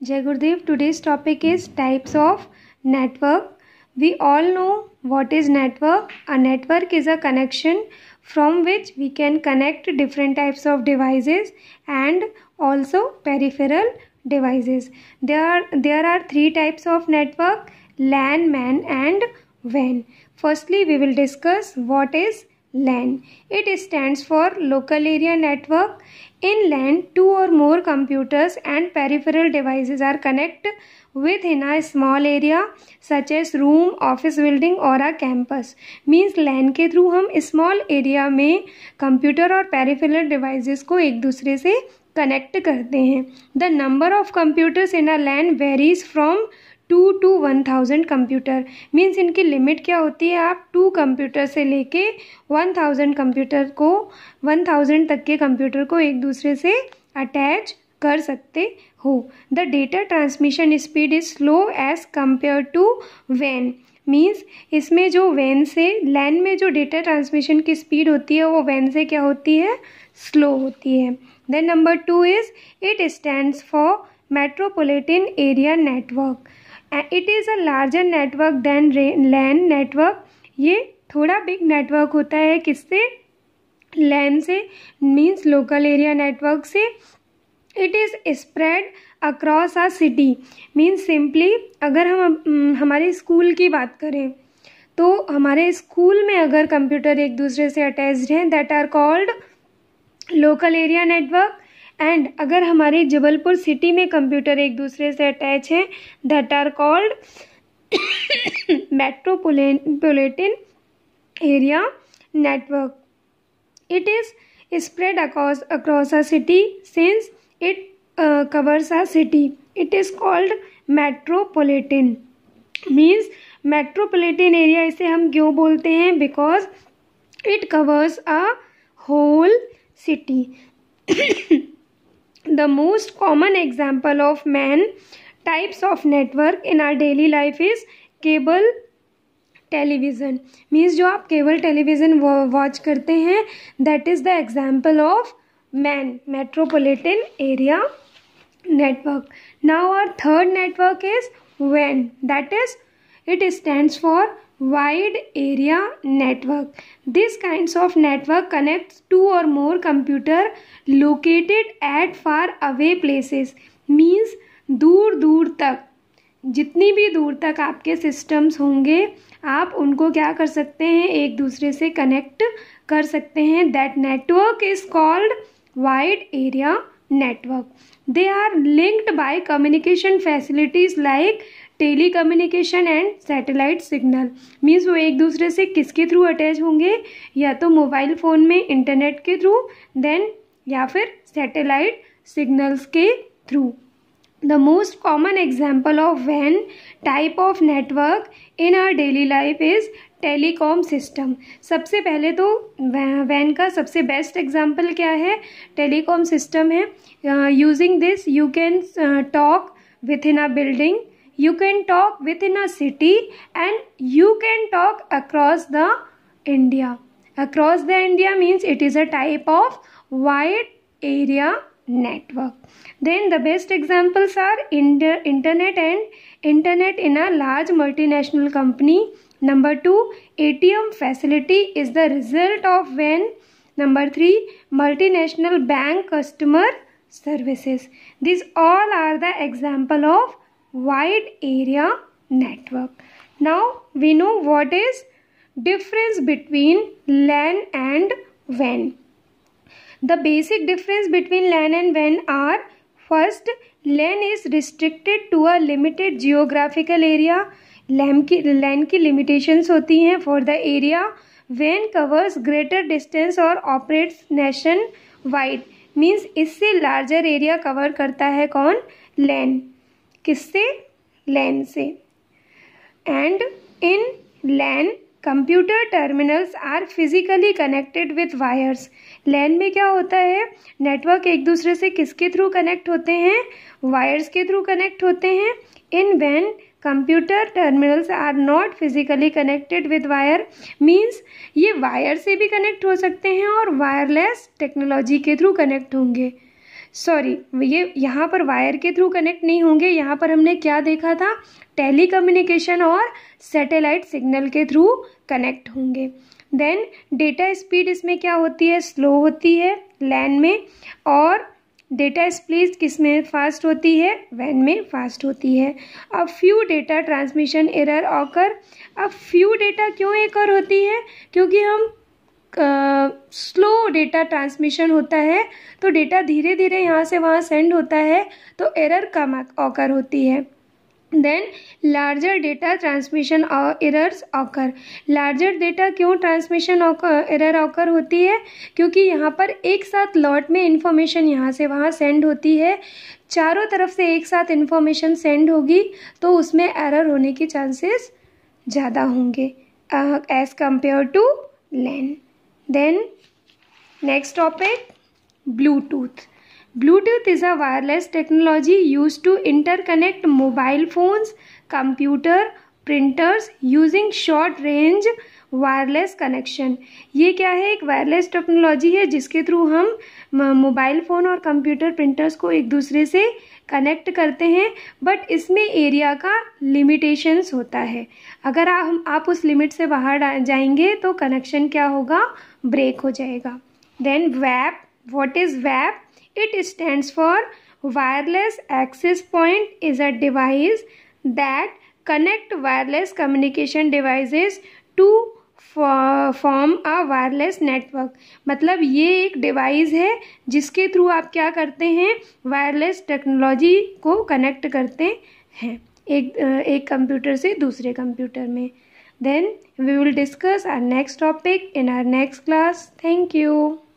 Jai Gurudev, today's topic is types of network. We all know what is network. A network is a connection from which we can connect different types of devices and also peripheral devices. There are, there are three types of network LAN, MAN and WAN. Firstly, we will discuss what is LAN. It stands for Local Area Network. In LAN, two or more computers and peripheral devices are connected within a small area such as room, office building और a campus. Means LAN के through हम small area में computer और peripheral devices को एक दूसरे से connect करते हैं the number of computers in a LAN varies from two to one thousand computer means इनकी लिमिट क्या होती है आप टू कंप्यूटर से लेके वन थाउजेंड कंप्यूटर को वन थाउजेंड तक के कंप्यूटर को एक दूसरे से अटैच कर सकते हो the data transmission speed is slow as compare to वैन मीन्स इसमें जो वैन से लैन में जो डेटा ट्रांसमिशन की स्पीड होती है वो वैन से क्या होती है स्लो होती है then number two is it stands for metropolitan area network it is a larger network than LAN network ये थोड़ा बिग नेटवर्क होता है किससे लैन से मीन्स लोकल एरिया नेटवर्क से it is spread across a city means simply अगर हम हम्म, हमारे स्कूल की बात करें तो हमारे स्कूल में अगर कंप्यूटर एक दूसरे से अटैच्ड हैं that are called local area network and अगर हमारे जबलपुर सिटी में कंप्यूटर एक दूसरे से अटैच हैं that are called metropolitan area network it is spread across across a city since it covers a city it is called metropolitan means metropolitan area इसे हम क्यों बोलते हैं because it covers a whole city the most common example of man types of network in our daily life is cable television means जो आप cable television watch करते हैं that is the example of man metropolitan area network now our third network is wen that is it stands for wide area network this kind of network connect two or more computer located at far away places means दूर दूर तक जितनी भी दूर तक आपके systems होंगे आप उनको क्या कर सकते हैं एक दूसरे से कनेक्ट कर सकते हैं that network is called wide area network they are linked by communication facilities like telecommunication and satellite signal means वो एक दूसरे से किसके थ्रू अटैच होंगे या तो मोबाइल फ़ोन में इंटरनेट के थ्रू देन या फिर सैटेलाइट सिग्नल्स के through the most common example of वैन type of network in our daily life is telecom system सबसे पहले तो वैन का सबसे बेस्ट एग्जाम्पल क्या है टेलीकॉम सिस्टम है using this you can talk with in a building you can talk within a city and you can talk across the India. Across the India means it is a type of wide area network. Then the best examples are inter internet and internet in a large multinational company. Number 2 ATM facility is the result of when number 3 multinational bank customer services. These all are the example of wide area network now we know what is difference between LAN and WAN the basic difference between LAN and WAN are first LAN is restricted to a limited geographical area LAN की LAN की limitations होती हैं for the area WAN covers greater distance और operates nation wide means इससे larger area cover करता है कौन LAN किससे लैन से and in LAN computer terminals are physically connected with wires LAN में क्या होता है नेटवर्क एक दूसरे से किसके थ्रू कनेक्ट होते हैं वायर्स के थ्रू कनेक्ट होते हैं इन वैन computer terminals are not physically connected with wire means ये वायर से भी कनेक्ट हो सकते हैं और वायरलेस टेक्नोलॉजी के थ्रू कनेक्ट होंगे सॉरी ये यहाँ पर वायर के थ्रू कनेक्ट नहीं होंगे यहाँ पर हमने क्या देखा था टेली कम्युनिकेशन और सैटेलाइट सिग्नल के थ्रू कनेक्ट होंगे देन डेटा स्पीड इसमें क्या होती है स्लो होती है लैन में और डेटा स्प्लीस किस में फास्ट होती है वैन में फास्ट होती है अब few data transmission error occur अब फ्यू डेटा क्यों एकर होती है क्योंकि हम स्लो डेटा ट्रांसमिशन होता है तो डेटा धीरे धीरे यहाँ से वहाँ सेंड होता है तो एरर कम ऑकर होती है then larger data transmission errors occur larger data क्यों ट्रांसमिशन एरर ऑकर होती है क्योंकि यहाँ पर एक साथ लॉट में इंफॉर्मेशन यहाँ से वहाँ सेंड होती है चारों तरफ से एक साथ इन्फॉर्मेशन सेंड होगी तो उसमें एरर होने के चांसेस ज़्यादा होंगे as compare to LAN Then next topic Bluetooth. Bluetooth is a wireless technology used to interconnect mobile phones, computer, printers using short range wireless connection ये क्या है एक वायरलेस टेक्नोलॉजी है जिसके थ्रू हम मोबाइल फ़ोन और कंप्यूटर प्रिंटर्स को एक दूसरे से कनेक्ट करते हैं बट इसमें एरिया का लिमिटेशंस होता है अगर आ, हम आप उस लिमिट से बाहर जाएंगे तो कनेक्शन क्या होगा ब्रेक हो जाएगा then वैप what is वैप it stands for wireless access point is a device that connect wireless communication devices to form a wireless network मतलब ये एक डिवाइस है जिसके थ्रू आप क्या करते हैं वायरलेस टेक्नोलॉजी को कनेक्ट करते हैं एक एक कंप्यूटर से दूसरे कंप्यूटर में then we will discuss our next topic in our next class thank you